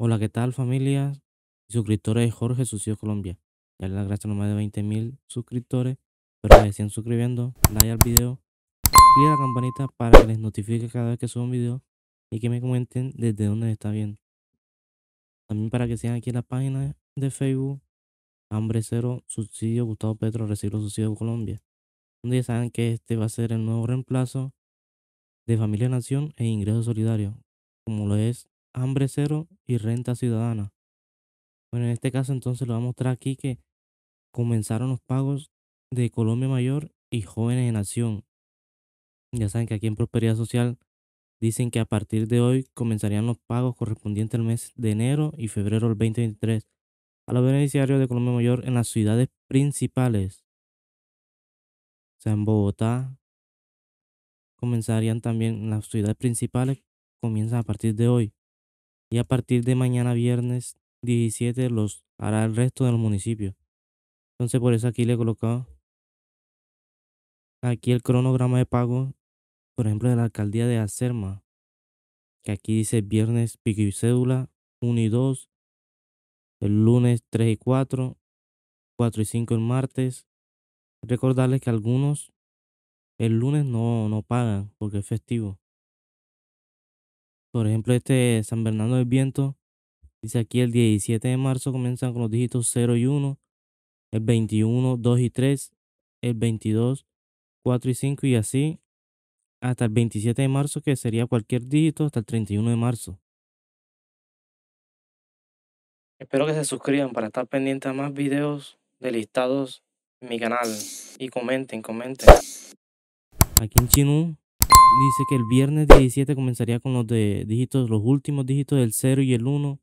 Hola, ¿qué tal familia? Suscriptores de Jorge Sucio Colombia. Ya las gracias a más de 20.000 suscriptores, pero que sigan suscribiendo, like al video, y a la campanita para que les notifique cada vez que suba un video y que me comenten desde dónde está viendo. También para que sean aquí en la página de Facebook, Hambre Cero, Subsidio Gustavo Petro, Reciclo Subsidio Colombia, donde ya saben que este va a ser el nuevo reemplazo de Familia Nación e Ingreso Solidario, como lo es hambre cero y renta ciudadana. Bueno, en este caso entonces lo voy a mostrar aquí que comenzaron los pagos de Colombia Mayor y Jóvenes en Acción. Ya saben que aquí en Prosperidad Social dicen que a partir de hoy comenzarían los pagos correspondientes al mes de enero y febrero del 2023 a los beneficiarios de Colombia Mayor en las ciudades principales. O sea, en Bogotá comenzarían también las ciudades principales, comienzan a partir de hoy y a partir de mañana viernes 17 los hará el resto del municipio. Entonces por eso aquí le he colocado aquí el cronograma de pago, por ejemplo, de la alcaldía de Acerma, que aquí dice viernes pico y cédula 1 y 2, el lunes 3 y 4, 4 y 5 el martes. Recordarles que algunos el lunes no, no pagan porque es festivo. Por ejemplo, este San Bernardo del Viento. Dice aquí el 17 de marzo comienzan con los dígitos 0 y 1. El 21, 2 y 3. El 22, 4 y 5 y así hasta el 27 de marzo, que sería cualquier dígito, hasta el 31 de marzo. Espero que se suscriban para estar pendientes a más videos de listados en mi canal. Y comenten, comenten. Aquí en Chinú Dice que el viernes 17 comenzaría con los de dígitos, los últimos dígitos del 0 y el 1.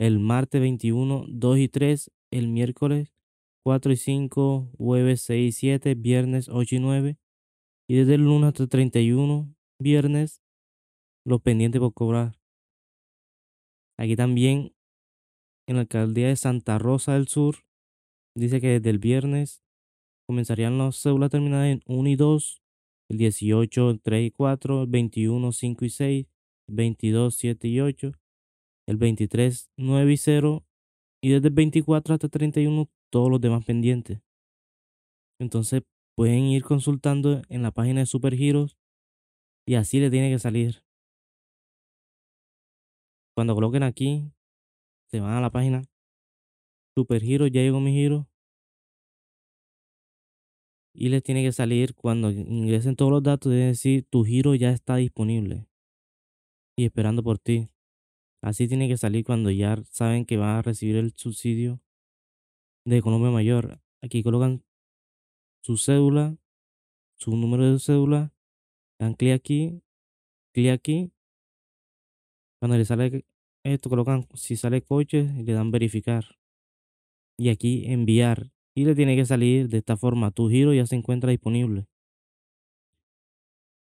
El martes 21, 2 y 3. El miércoles 4 y 5. Jueves 6 y 7. Viernes 8 y 9. Y desde el lunes hasta el 31, viernes, los pendientes por cobrar. Aquí también, en la alcaldía de Santa Rosa del Sur, dice que desde el viernes comenzarían las cédulas terminadas en 1 y 2 el 18, 3 y 4, el 21, 5 y 6, 22, 7 y 8, el 23, 9 y 0, y desde el 24 hasta 31 todos los demás pendientes. Entonces pueden ir consultando en la página de Super y así le tiene que salir. Cuando coloquen aquí, se van a la página Super ya llegó mi giro y les tiene que salir cuando ingresen todos los datos, deben decir tu giro ya está disponible y esperando por ti. Así tiene que salir cuando ya saben que van a recibir el subsidio de economía Mayor. Aquí colocan su cédula, su número de cédula, dan clic aquí, clic aquí. Cuando le sale esto, colocan si sale coche, le dan verificar. Y aquí enviar y le tiene que salir de esta forma. Tu giro ya se encuentra disponible.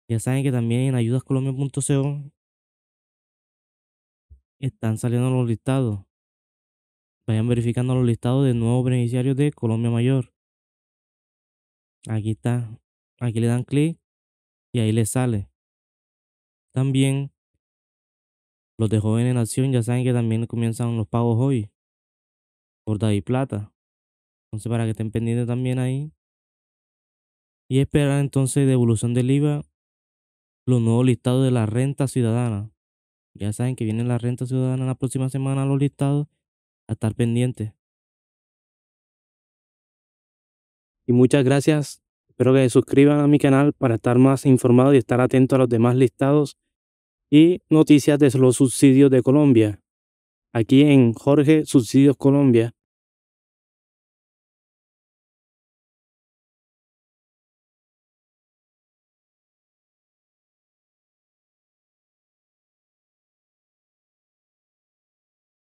Ya saben que también en ayudascolombia.co están saliendo los listados. Vayan verificando los listados de nuevos beneficiarios de Colombia Mayor. Aquí está. Aquí le dan clic y ahí les sale. También los de Jóvenes en Acción ya saben que también comienzan los pagos hoy. Por y Plata. Entonces, para que estén pendientes también ahí. Y esperar entonces evolución del IVA, los nuevos listados de la renta ciudadana. Ya saben que viene la renta ciudadana la próxima semana, los listados, a estar pendientes. Y muchas gracias. Espero que se suscriban a mi canal para estar más informado y estar atento a los demás listados y noticias de los subsidios de Colombia. Aquí en Jorge Subsidios Colombia